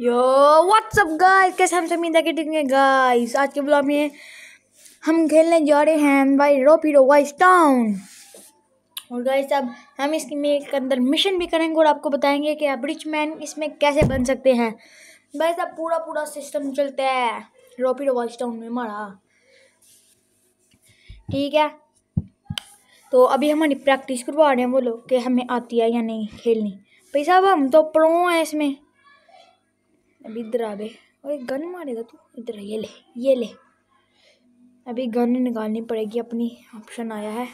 यो WhatsApp guys कैसे हम सभी देखे देखेंगे गाइस आज के ब्लॉग में हम खेलने जा रहे हैं भाई रोपीरो वाइस टाउन और गाइस अब हम में एक अंदर मिशन भी करेंगे और आपको बताएंगे कि आप रिच मैन इसमें कैसे बन सकते हैं बस अब पूरा पूरा सिस्टम चलता है रोपीरो वाइस टाउन में मारा ठीक है तो अभी हमारी प्रैक्टिस करवा रहे हैं वो लोग कि हमें आती है या नहीं खेलनी भाई साहब हम तो प्रो हैं इसमें अभी इधर आ गन मारेगा तू इधर ये ले ये ले अभी गन निकालनी पड़ेगी अपनी ऑप्शन आया है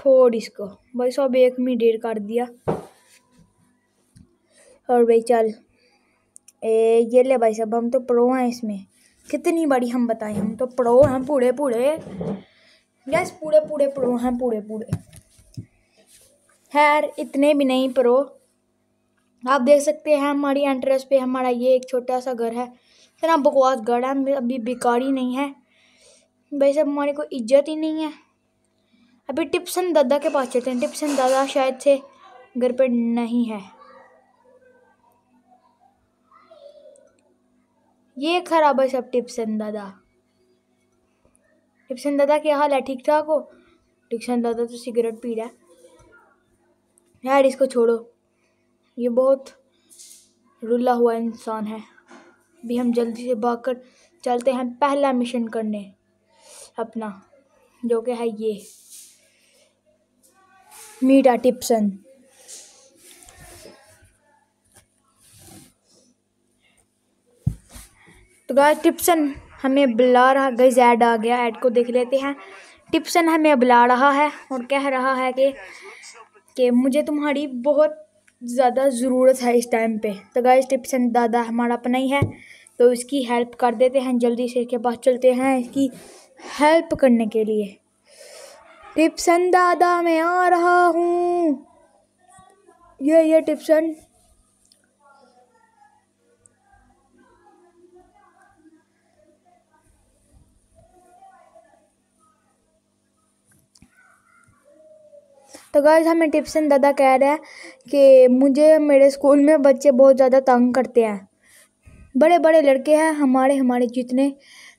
फोड़ इसको भाई सब एक मिनट डेर कर दिया और भाई चल ए ये ले भाई साहब हम तो प्रो हैं इसमें कितनी बड़ी हम बताएं हम तो प्रो हैं पूरे पूरे यस पूरे पूरे प्रो हैं पूरे पूरे खैर इतने भी नहीं प्रो आप देख सकते हैं हमारी एंट्रेंस पे हमारा ये एक छोटा सा घर है इतना बकवास घर है अभी बेकार ही नहीं है भाई साहब हमारी कोई इज्जत ही नहीं है अभी टिप्सन दादा के पास चलते हैं टिप्सन दादा शायद से घर पर नहीं है ये खराब है सब टिप्सन दादा टिप्सन दादा क्या हाल है ठीक ठाक हो टिप्सन दादा तो सिगरेट पी रहा है यार इसको छोड़ो ये बहुत रुला हुआ इंसान है भी हम जल्दी से भाग कर चलते हैं पहला मिशन करने अपना जो कि है ये मीटा टिप्सन तो गाय टिप्सन हमें बुला रहा गई ऐड आ गया ऐड को देख लेते हैं टिप्सन हमें बुला रहा है और कह रहा है कि कि मुझे तुम्हारी बहुत ज़्यादा ज़रूरत है इस टाइम पे तो गाय टिप्सन दादा हमारा अपना ही है तो इसकी हेल्प कर देते हैं जल्दी से इसके पास चलते हैं इसकी हेल्प करने के लिए टिप्सन दादा मैं आ रहा हूँ ये ये टिप्सन तो गर्ज हमें टिप्सन दादा कह रहे हैं कि मुझे मेरे स्कूल में बच्चे बहुत ज़्यादा तंग करते हैं बड़े बड़े लड़के हैं हमारे हमारे जितने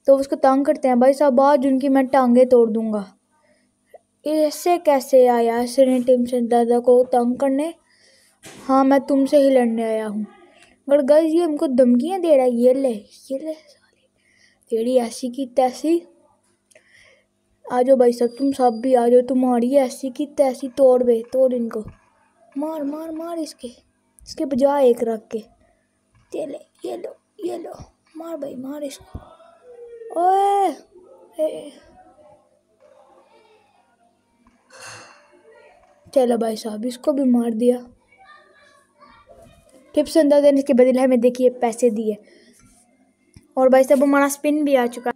तो उसको तंग करते हैं भाई साहब आज उनकी मैं टांगे तोड़ दूँगा इससे कैसे आया श्री टिप्सन दादा को तंग करने हाँ मैं तुमसे ही लड़ने आया हूँ और गर्ज ये हमको धमकियाँ दे रहा है ये ले ये ले तेरी ऐसी की तैसी आ जाओ भाई साहब तुम सब भी आ जाओ तुम्हारी ऐसी की तैसी तोड़ बे तोड़ इनको मार मार मार इसके इसके बजाय एक रख के ये ले ये लो ये लो मार भाई मार इसको ओए चलो भाई साहब इसको भी मार दिया टिप्स अंदर देने के बदले हमें देखिए पैसे दिए और भाई साहब हमारा स्पिन भी आ चुका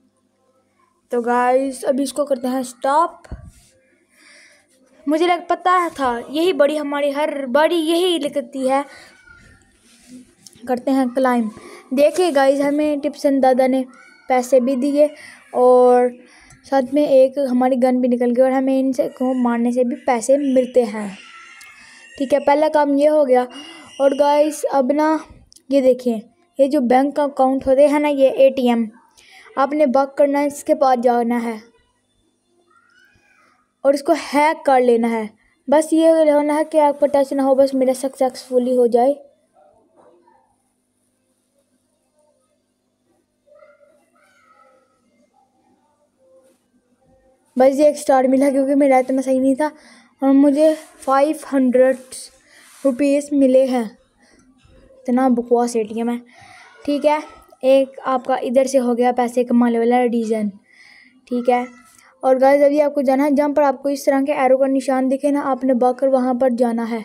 तो गाइस अभी इसको करते हैं स्टॉप मुझे लग पता था यही बड़ी हमारी हर बड़ी यही लिखती है करते हैं क्लाइम देखिए गाइस हमें टिप्सन दादा ने पैसे भी दिए और साथ में एक हमारी गन भी निकल गई और हमें इनसे को मारने से भी पैसे मिलते हैं ठीक है पहला काम ये हो गया और गाइस अब ना ये देखिए ये जो बैंक अकाउंट होते हैं ना ये एटीएम आपने बक करना है इसके पास जाना है और इसको हैक कर लेना है बस ये होना है कि आपको टच ना हो बस मेरा सक्सेसफुली हो जाए बस ये एक स्टार मिला क्योंकि मेरा इतना सही नहीं था और मुझे फाइव हंड्रेड रुपीज़ मिले हैं इतना बकवास एटीएम है ठीक है एक आपका इधर से हो गया पैसे कमाने वाला रीजन ठीक है और गाइस अभी आपको जाना है जहाँ पर आपको इस तरह के एरो का निशान दिखे ना आपने भाग कर वहाँ पर जाना है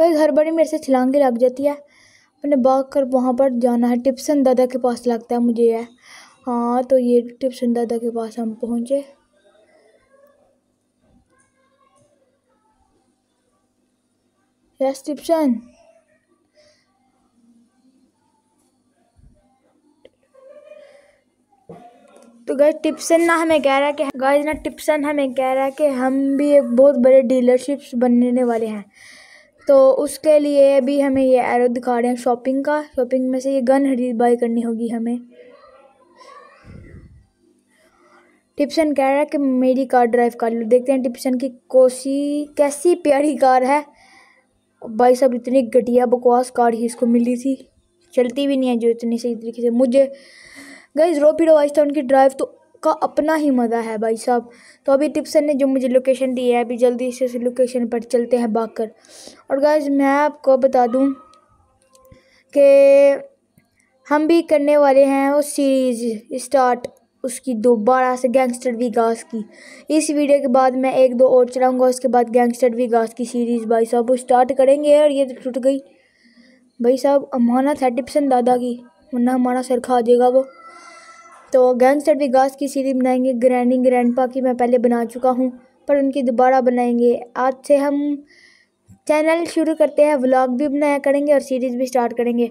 गाइस हर बड़ी मेरे से छलांगे लग जाती है आपने भाग कर वहाँ पर जाना है टिप्सन दादा के पास लगता है मुझे यह हाँ तो ये टिप्सन दादा के पास हम पहुँचे यस टिप्सन तो गए टिप्सन ना हमें कह रहा है कि गाइज ना टिप्सन हमें कह रहा है कि हम भी एक बहुत बड़े डीलरशिप्स बनने वाले हैं तो उसके लिए भी हमें ये एरो दिखा रहे हैं शॉपिंग का शॉपिंग में से ये गन खरीद बाई करनी होगी हमें टिप्सन कह रहा है कि मेरी कार ड्राइव कर लो देखते हैं टिप्सन की कोसी कैसी प्यारी कार है भाई साहब इतनी घटिया बकवास कार ही इसको मिली थी चलती भी नहीं है जो इतनी सही तरीके से मुझे गई रोपीडो वाइस्ता उनकी ड्राइव तो का अपना ही मज़ा है भाई साहब तो अभी टिप्सन ने जो मुझे लोकेशन दी है अभी जल्दी से इस लोकेशन पर चलते हैं भाग कर और गाइज मैं आपको बता दूँ कि हम भी करने वाले हैं वो सीरीज़ स्टार्ट उसकी दोबारा से गैंगस्टर वी गास की इस वीडियो के बाद मैं एक दो और चलाऊंगा उसके बाद गैंगस्टर वी गास की सीरीज़ भाई साहब वो स्टार्ट करेंगे और ये तो टूट गई भाई साहब अमानत है टिप्सन दादा की वरना हमारा सर खा देगा वो तो गैंगस्टर सेट विगास की सीरीज़ बनाएंगे ग्रैनी ग्रैंडपा की मैं पहले बना चुका हूँ पर उनकी दोबारा बनाएंगे आज से हम चैनल शुरू करते हैं व्लॉग भी बनाया करेंगे और सीरीज़ भी स्टार्ट करेंगे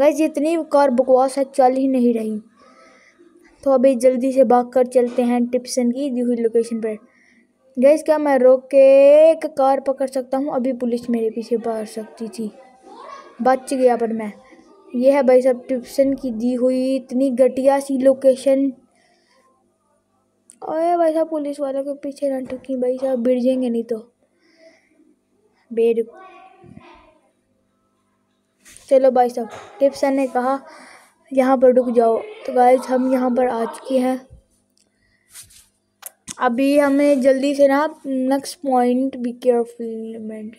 गैस इतनी कार बकवास है चल ही नहीं रही तो अभी जल्दी से भाग कर चलते हैं टिप्सन की दी हुई लोकेशन पर गैस क्या मैं रोक के एक कार पकड़ सकता हूँ अभी पुलिस मेरे पीछे पड़ सकती थी बच गया पर मैं यह भाई साहब ट्यूशन की दी हुई इतनी घटिया सी लोकेशन और भाई साहब पुलिस वालों के पीछे ना ठुकी भाई साहब भिड़ जाएंगे नहीं तो बेर चलो भाई साहब टिप्सन ने कहा यहाँ पर रुक जाओ तो गाइस हम यहाँ पर आ चुके हैं अभी हमें जल्दी से ना नेक्स्ट पॉइंट बी केयरफुल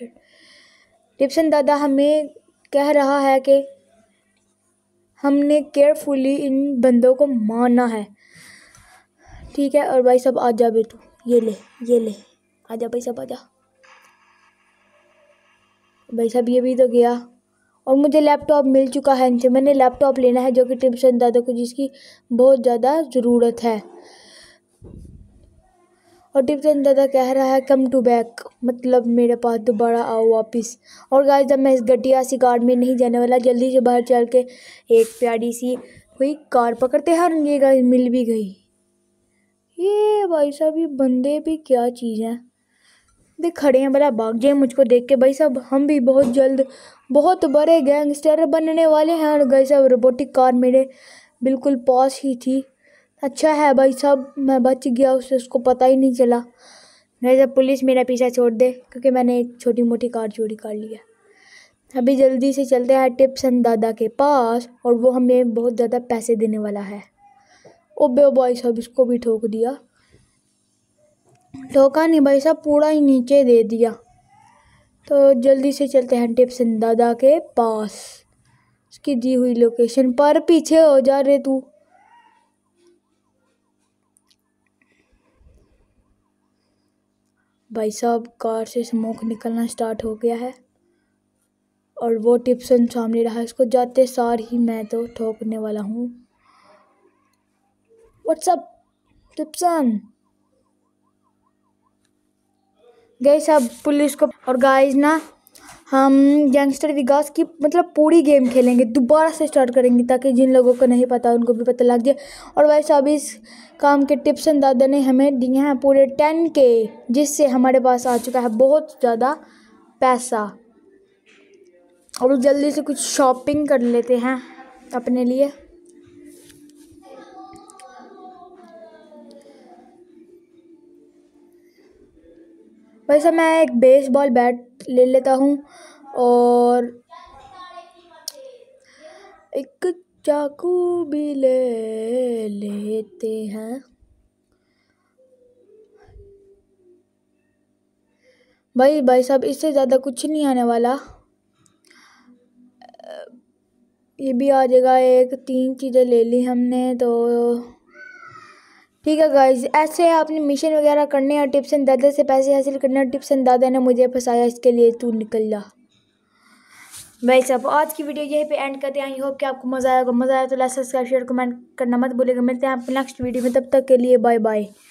टिप्सन दादा हमें कह रहा है कि हमने केयरफुली इन बंदों को मारना है ठीक है और भाई साहब आ जा बेटू ये ले ये ले आ जा भाई साहब आ जा भाई साहब ये भी तो गया और मुझे लैपटॉप मिल चुका है इनसे मैंने लैपटॉप लेना है जो कि टिप्सन दादा को जिसकी बहुत ज़्यादा ज़रूरत है और टिपचंद दादा कह रहा है कम टू बैक मतलब मेरे पास दोबारा आओ वापस और गाइस जब मैं इस घटिया सी कार में नहीं जाने वाला जल्दी से बाहर चल के एक प्यारी सी कोई कार पकड़ते हैं और ये गाय मिल भी गई ये भाई साहब ये बंदे भी क्या चीज़ है देख खड़े हैं भला भाग जाए मुझको देख के भाई साहब हम भी बहुत जल्द बहुत बड़े गैंगस्टर बनने वाले हैं और गई साहब रोबोटिक कार मेरे बिल्कुल पास ही थी अच्छा है भाई साहब मैं बच गया उससे उसको पता ही नहीं चला नहीं जब तो पुलिस मेरा पीछा छोड़ दे क्योंकि मैंने एक छोटी मोटी कार चोरी कर ली है अभी जल्दी से चलते हैं टिप्सन दादा के पास और वो हमें बहुत ज़्यादा पैसे देने वाला है ओबे भाई साहब इसको भी ठोक दिया ठोका नहीं भाई साहब पूरा ही नीचे दे दिया तो जल्दी से चलते हैं टिप्सन दादा के पास उसकी दी हुई लोकेशन पर पीछे हो जा रहे तू भाई साहब कार से स्मोक निकलना स्टार्ट हो गया है और वो टिप्सन सामने रहा इसको जाते सार ही मैं तो ठोकने वाला हूँ व्हाट्सअप टिप्सन गई सब पुलिस को और गाइस ना हम गैंगस्टर विकास की मतलब पूरी गेम खेलेंगे दोबारा से स्टार्ट करेंगे ताकि जिन लोगों को नहीं पता उनको भी पता लग जाए और वैसे साहब इस काम के टिप्स एंड दादा ने हमें दिए हैं पूरे टेन के जिससे हमारे पास आ चुका है बहुत ज़्यादा पैसा और जल्दी से कुछ शॉपिंग कर लेते हैं अपने लिए वैसे मैं एक बेसबॉल बैट ले लेता हूँ और एक चाकू भी ले लेते हैं भाई भाई साहब इससे ज़्यादा कुछ नहीं आने वाला ये भी आ जाएगा एक तीन चीज़ें ले ली हमने तो ठीक है गाइज ऐसे आपने मिशन वगैरह करने और टिप्स एंड दादा से पैसे हासिल करना टिप्स एंड दादा ने मुझे फंसाया इसके लिए तू निकल जा भाई साहब आज की वीडियो यहीं पे एंड करते हैं आई होप कि आपको मज़ा आएगा मज़ा आया तो लाइक सब्सक्राइब शेयर कमेंट करना मत भूलेगा मिलते हैं आपको नेक्स्ट वीडियो में तब तक के लिए बाय बाय